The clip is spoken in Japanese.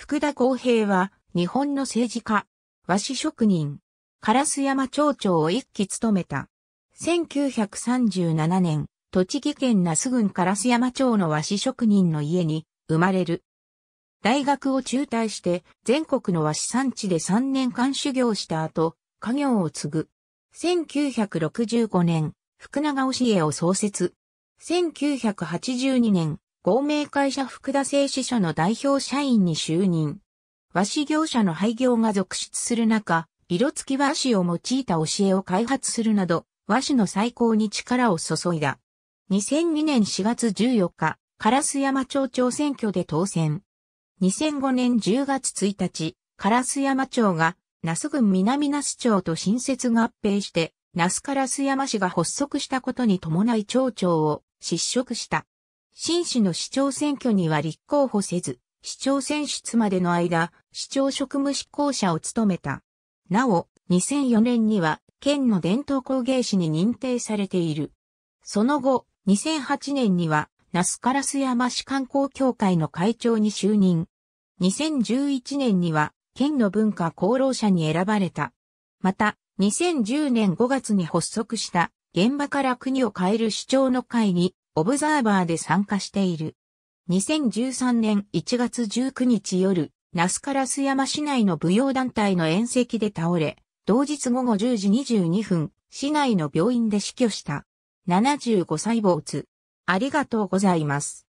福田公平は、日本の政治家、和紙職人、烏山町長を一期務めた。1937年、栃木県那須郡烏山町の和紙職人の家に生まれる。大学を中退して全国の和紙産地で3年間修行した後、家業を継ぐ。1965年、福永教えを創設。1982年、合名会社福田製紙所の代表社員に就任。和紙業者の廃業が続出する中、色付き和紙を用いた教えを開発するなど、和紙の再興に力を注いだ。2002年4月14日、烏山町長選挙で当選。2005年10月1日、烏山町が、那須郡南那須町と新設合併して、那須烏山市が発足したことに伴い町長を失職した。新市の市長選挙には立候補せず、市長選出までの間、市長職務執行者を務めた。なお、2004年には、県の伝統工芸士に認定されている。その後、2008年には、ナスカラス山市観光協会の会長に就任。2011年には、県の文化功労者に選ばれた。また、2010年5月に発足した、現場から国を変える市長の会にオブザーバーで参加している。2013年1月19日夜、ナスカラス山市内の舞踊団体の宴席で倒れ、同日午後10時22分、市内の病院で死去した。75歳ツありがとうございます。